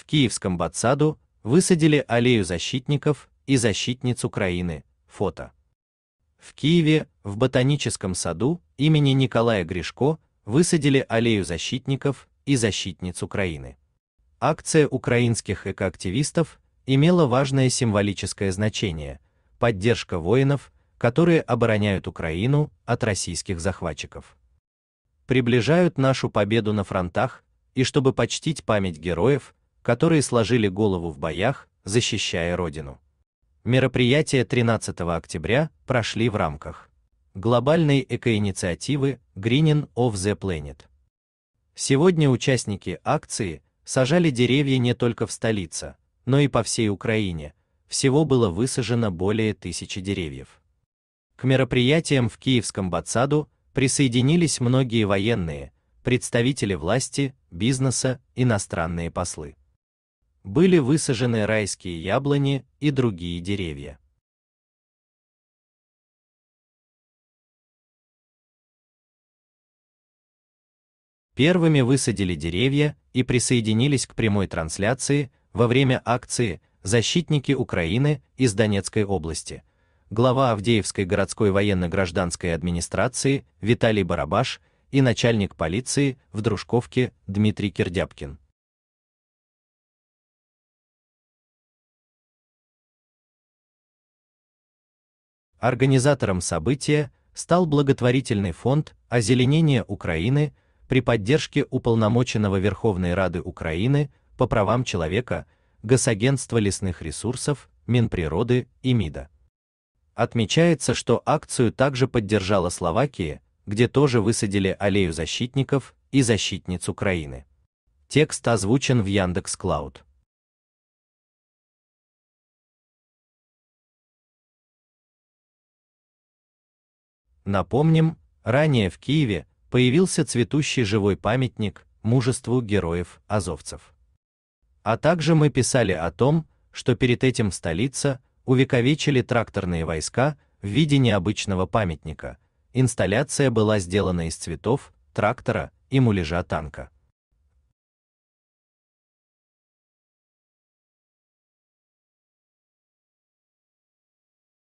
в Киевском Батсаду высадили аллею защитников и защитниц Украины. Фото. В Киеве, в Ботаническом саду имени Николая Гришко высадили аллею защитников и защитниц Украины. Акция украинских экоактивистов имела важное символическое значение – поддержка воинов, которые обороняют Украину от российских захватчиков. Приближают нашу победу на фронтах, и чтобы почтить память героев, которые сложили голову в боях, защищая Родину. Мероприятия 13 октября прошли в рамках глобальной экоинициативы Greening of the Planet. Сегодня участники акции сажали деревья не только в столице, но и по всей Украине. Всего было высажено более тысячи деревьев. К мероприятиям в Киевском БАЦаду присоединились многие военные, представители власти, бизнеса, иностранные послы были высажены райские яблони и другие деревья. Первыми высадили деревья и присоединились к прямой трансляции во время акции «Защитники Украины» из Донецкой области. Глава Авдеевской городской военно-гражданской администрации Виталий Барабаш и начальник полиции в Дружковке Дмитрий Кирдяпкин. Организатором события стал благотворительный фонд «Озеленение Украины» при поддержке уполномоченного Верховной Рады Украины по правам человека, Госагентства лесных ресурсов, Минприроды и МИДа. Отмечается, что акцию также поддержала Словакия, где тоже высадили аллею защитников и защитниц Украины. Текст озвучен в Яндекс.Клауд. Напомним, ранее в Киеве появился цветущий живой памятник мужеству героев-азовцев. А также мы писали о том, что перед этим столица увековечили тракторные войска в виде необычного памятника. Инсталляция была сделана из цветов, трактора и муляжа танка.